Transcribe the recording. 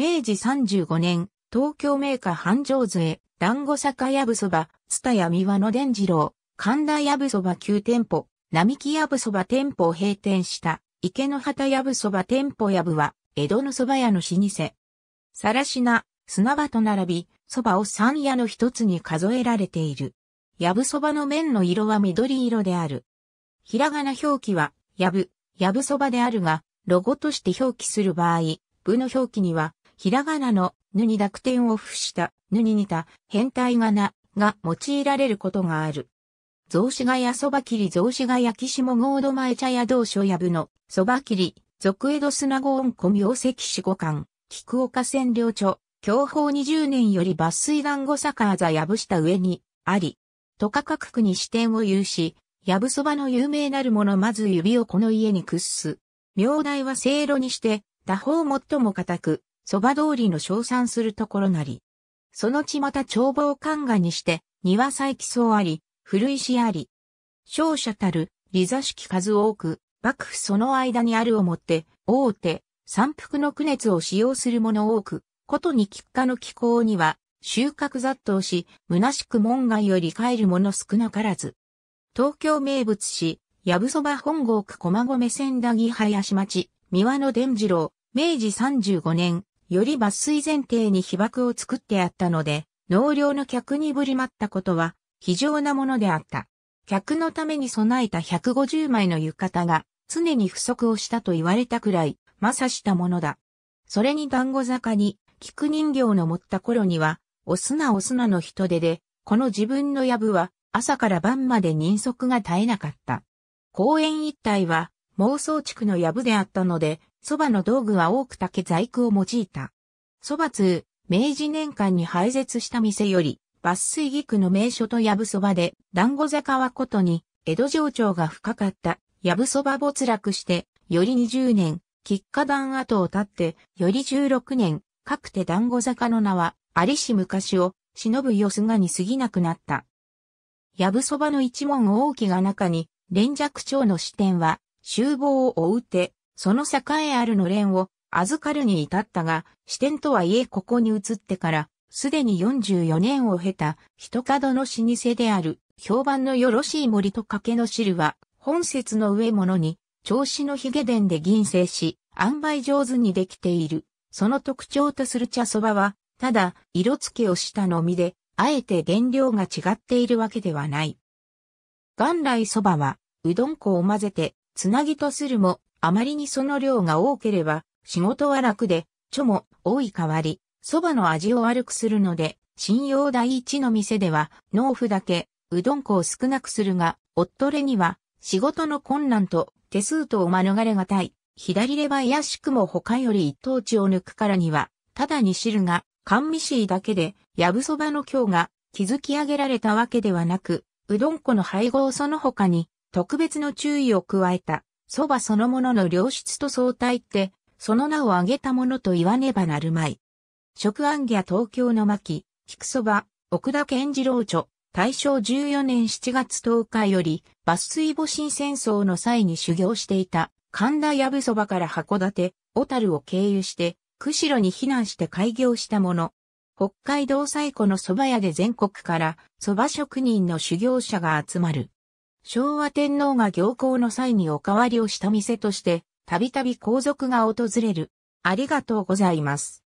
明治35年、東京メーカー繁盛図へ、団子坂やぶそば、つたや三輪の伝次郎、神田やぶそば9店舗、並木やぶそば店舗を閉店した、池の旗やぶそば店舗やぶは、江戸の蕎麦屋の老舗。さらしな、砂場と並び、蕎麦を三屋の一つに数えられている。やぶそばの麺の色は緑色である。ひらがな表記は、やぶ、やぶそばであるが、ロゴとして表記する場合、部の表記には、ひらがなのぬに濁点を付したぬに似た変態仮名が用いられることがある。雑誌がやそば切り雑司ヶ谷岸もード前茶屋同書やぶのそば切り、俗江戸砂子温子名石四五巻、菊岡占領著、享保20年より抜粋団子坂あざやぶした上に、あり、とか各区に支店を有し、やぶそばの有名なるものまず指をこの家に屈す。名代はせいろにして、他方最も固く、蕎麦通りの称賛するところなり。その地また眺望看画にして、庭再起草あり、古石あり。勝者たる、利座式数多く、幕府その間にあるをもって、大手、三福の苦熱を使用する者多く、ことに喫下の気候には、収穫雑踏し、虚しく門外より帰る者少なからず。東京名物市、やぶそば本郷区駒込千駄木林町、三輪の伝次郎、明治35年、より抜粋前提に被爆を作ってあったので、納涼の客にぶりまったことは、非常なものであった。客のために備えた150枚の浴衣が、常に不足をしたと言われたくらい、まさしたものだ。それに団子坂に、菊人形の持った頃には、お砂お砂の人手で、この自分の部は、朝から晩まで人足が絶えなかった。公園一帯は、妄想地区の部であったので、蕎麦の道具は多く竹細工を用いた。蕎麦通、明治年間に廃絶した店より、抜粋区の名所とやぶそばで、団子坂はことに、江戸情緒が深かった、やぶそば没落して、より20年、喫下団跡を経って、より16年、各て団子坂の名は、ありし昔を、忍ぶよすがに過ぎなくなった。やぶそばの一門大きが中に、連尺町の支店は、厨房を追うて、その栄あるのれんを預かるに至ったが、支店とはいえここに移ってから、すでに44年を経た、一角の老舗である、評判のよろしい森と掛けの汁は、本節の上物に、調子の髭伝で銀製し、塩梅上手にできている。その特徴とする茶そばは、ただ、色付けをしたのみで、あえて原料が違っているわけではない。元来そばは、うどん粉を混ぜて、つなぎとするも、あまりにその量が多ければ、仕事は楽で、チも多い代わり、蕎麦の味を悪くするので、信用第一の店では、農夫だけ、うどん粉を少なくするが、夫ッレには、仕事の困難と手数とを免れがたい。左レバやしくも他より一等地を抜くからには、ただに汁が、甘味しいだけで、やぶそばの強が、築き上げられたわけではなく、うどん粉の配合その他に、特別の注意を加えた。蕎麦そのものの良質と相対って、その名を挙げたものと言わねばなるまい。食安ギャ東京の巻、菊蕎麦、奥田健次郎著、大正14年7月10日より、抜粋母親戦争の際に修行していた、神田やぶそばから函館、小樽を経由して、釧路に避難して開業したもの。北海道最古の蕎麦屋で全国から蕎麦職人の修行者が集まる。昭和天皇が行幸の際にお代わりをした店として、たびたび皇族が訪れる。ありがとうございます。